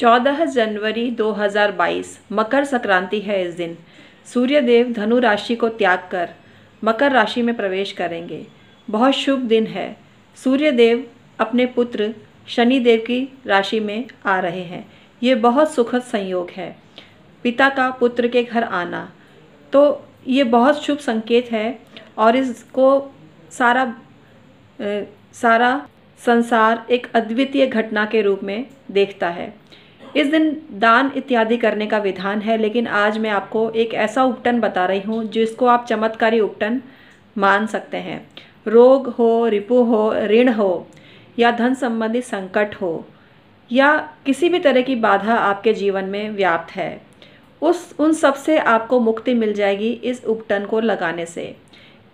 14 जनवरी 2022 मकर संक्रांति है इस दिन सूर्यदेव धनु राशि को त्याग कर मकर राशि में प्रवेश करेंगे बहुत शुभ दिन है सूर्यदेव अपने पुत्र शनिदेव की राशि में आ रहे हैं ये बहुत सुखद संयोग है पिता का पुत्र के घर आना तो ये बहुत शुभ संकेत है और इसको सारा ए, सारा संसार एक अद्वितीय घटना के रूप में देखता है इस दिन दान इत्यादि करने का विधान है लेकिन आज मैं आपको एक ऐसा उपटन बता रही हूँ जिसको आप चमत्कारी उपटन मान सकते हैं रोग हो रिपु हो ऋण हो या धन संबंधी संकट हो या किसी भी तरह की बाधा आपके जीवन में व्याप्त है उस उन सब से आपको मुक्ति मिल जाएगी इस उपटन को लगाने से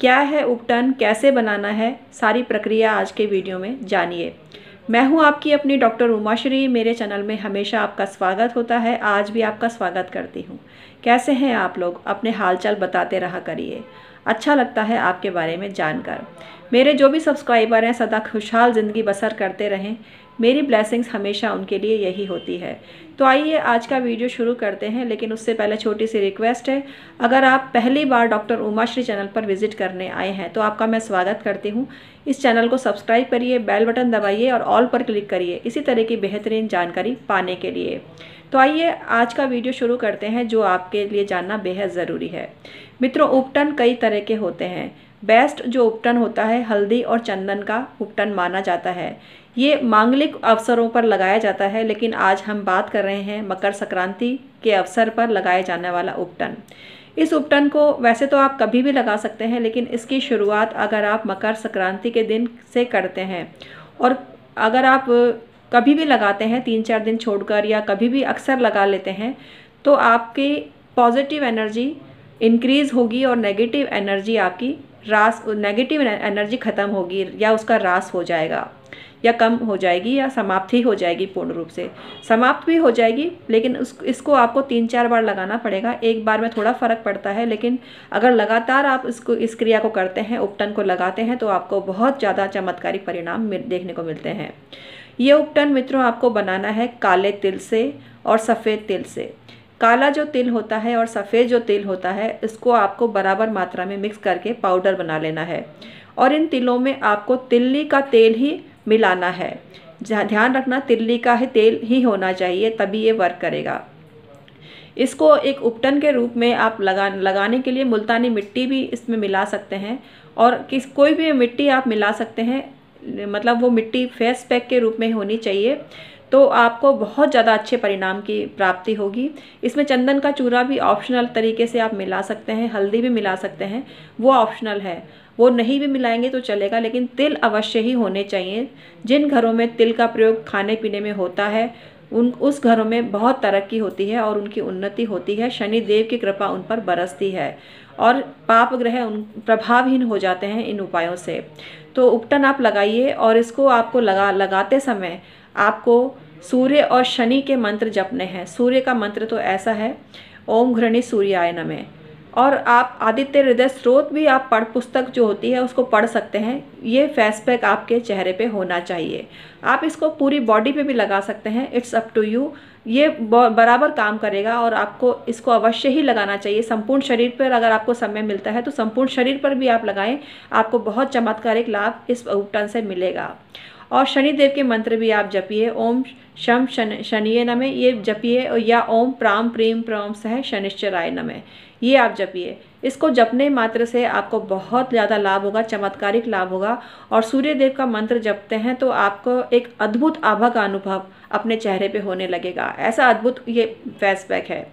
क्या है उपटन कैसे बनाना है सारी प्रक्रिया आज के वीडियो में जानिए मैं हूं आपकी अपनी डॉक्टर उमाश्री मेरे चैनल में हमेशा आपका स्वागत होता है आज भी आपका स्वागत करती हूं कैसे हैं आप लोग अपने हालचाल बताते रहा करिए अच्छा लगता है आपके बारे में जानकर मेरे जो भी सब्सक्राइबर हैं सदा खुशहाल ज़िंदगी बसर करते रहें मेरी ब्लैसिंग्स हमेशा उनके लिए यही होती है तो आइए आज का वीडियो शुरू करते हैं लेकिन उससे पहले छोटी सी रिक्वेस्ट है अगर आप पहली बार डॉक्टर उमाश्री चैनल पर विजिट करने आए हैं तो आपका मैं स्वागत करती हूँ इस चैनल को सब्सक्राइब करिए बेल बटन दबाइए और ऑल पर क्लिक करिए इसी तरह की बेहतरीन जानकारी पाने के लिए तो आइए आज का वीडियो शुरू करते हैं जो आपके लिए जानना बेहद ज़रूरी है मित्रों उपटन कई तरह के होते हैं बेस्ट जो उपटन होता है हल्दी और चंदन का उपटन माना जाता है ये मांगलिक अवसरों पर लगाया जाता है लेकिन आज हम बात कर रहे हैं मकर संक्रांति के अवसर पर लगाए जाने वाला उपटन इस उपटन को वैसे तो आप कभी भी लगा सकते हैं लेकिन इसकी शुरुआत अगर आप मकर संक्रांति के दिन से करते हैं और अगर आप कभी भी लगाते हैं तीन चार दिन छोड़कर या कभी भी अक्सर लगा लेते हैं तो आपकी पॉजिटिव एनर्जी इंक्रीज़ होगी और नेगेटिव एनर्जी आपकी रास नेगेटिव एनर्जी ख़त्म होगी या उसका रास हो जाएगा या कम हो जाएगी या समाप्त ही हो जाएगी पूर्ण रूप से समाप्त भी हो जाएगी लेकिन उस इसको आपको तीन चार बार लगाना पड़ेगा एक बार में थोड़ा फ़र्क पड़ता है लेकिन अगर लगातार आप इसको इस क्रिया को करते हैं उपटन को लगाते हैं तो आपको बहुत ज़्यादा चमत्कारी परिणाम देखने को मिलते हैं ये उपटन मित्रों आपको बनाना है काले तिल से और सफ़ेद तिल से काला जो तिल होता है और सफ़ेद जो तिल होता है इसको आपको बराबर मात्रा में मिक्स करके पाउडर बना लेना है और इन तिलों में आपको तिल्ली का तेल ही मिलाना है ध्यान रखना तिल्ली का ही तेल ही होना चाहिए तभी ये वर्क करेगा इसको एक उपटन के रूप में आप लगा लगाने के लिए मुल्तानी मिट्टी भी इसमें मिला सकते हैं और किस कोई भी मिट्टी आप मिला सकते हैं मतलब वो मिट्टी फेस पैक के रूप में होनी चाहिए तो आपको बहुत ज़्यादा अच्छे परिणाम की प्राप्ति होगी इसमें चंदन का चूरा भी ऑप्शनल तरीके से आप मिला सकते हैं हल्दी भी मिला सकते हैं वो ऑप्शनल है वो नहीं भी मिलाएंगे तो चलेगा लेकिन तिल अवश्य ही होने चाहिए जिन घरों में तिल का प्रयोग खाने पीने में होता है उन उस घरों में बहुत तरक्की होती है और उनकी उन्नति होती है शनि देव की कृपा उन पर बरसती है और पाप ग्रह उन प्रभावहीन हो जाते हैं इन उपायों से तो उपटन आप लगाइए और इसको आपको लगा लगाते समय आपको सूर्य और शनि के मंत्र जपने हैं सूर्य का मंत्र तो ऐसा है ओम घृणी सूर्याय नमे और आप आदित्य हृदय स्रोत भी आप पढ़ पुस्तक जो होती है उसको पढ़ सकते हैं ये फेस पैक आपके चेहरे पे होना चाहिए आप इसको पूरी बॉडी पे भी लगा सकते हैं इट्स अप टू यू ये बराबर काम करेगा और आपको इसको अवश्य ही लगाना चाहिए संपूर्ण शरीर पर अगर आपको समय मिलता है तो संपूर्ण शरीर पर भी आप लगाएं आपको बहुत चमत्कारिक लाभ इस उपटन से मिलेगा और शनिदेव के मंत्र भी आप जपिए ओम शम शन शनिय नमे ये जपिए और या ओम प्राम प्रेम प्रम सह शनिश्चराय नमे ये आप जपिए इसको जपने मात्र से आपको बहुत ज़्यादा लाभ होगा चमत्कारिक लाभ होगा और सूर्य देव का मंत्र जपते हैं तो आपको एक अद्भुत आभा का अनुभव अपने चेहरे पे होने लगेगा ऐसा अद्भुत ये फैस पैक है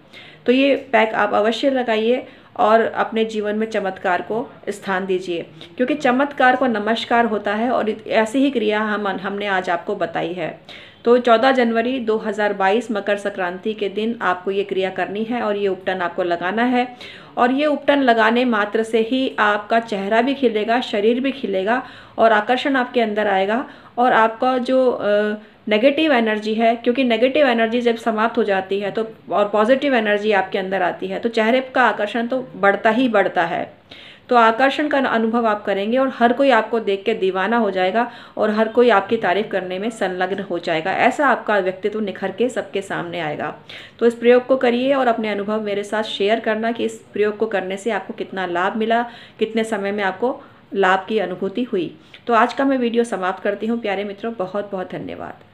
तो ये पैक आप अवश्य लगाइए और अपने जीवन में चमत्कार को स्थान दीजिए क्योंकि चमत्कार को नमस्कार होता है और ऐसी ही क्रिया हम हमने आज आपको बताई है तो 14 जनवरी 2022 मकर संक्रांति के दिन आपको ये क्रिया करनी है और ये उपटन आपको लगाना है और ये उपटन लगाने मात्र से ही आपका चेहरा भी खिलेगा शरीर भी खिलेगा और आकर्षण आपके अंदर आएगा और आपका जो आ, नेगेटिव एनर्जी है क्योंकि नेगेटिव एनर्जी जब समाप्त हो जाती है तो और पॉजिटिव एनर्जी आपके अंदर आती है तो चेहरे का आकर्षण तो बढ़ता ही बढ़ता है तो आकर्षण का अनुभव आप करेंगे और हर कोई आपको देख के दीवाना हो जाएगा और हर कोई आपकी तारीफ करने में संलग्न हो जाएगा ऐसा आपका व्यक्तित्व निखर के सबके सामने आएगा तो इस प्रयोग को करिए और अपने अनुभव मेरे साथ शेयर करना कि इस प्रयोग को करने से आपको कितना लाभ मिला कितने समय में आपको लाभ की अनुभूति हुई तो आज का मैं वीडियो समाप्त करती हूँ प्यारे मित्रों बहुत बहुत धन्यवाद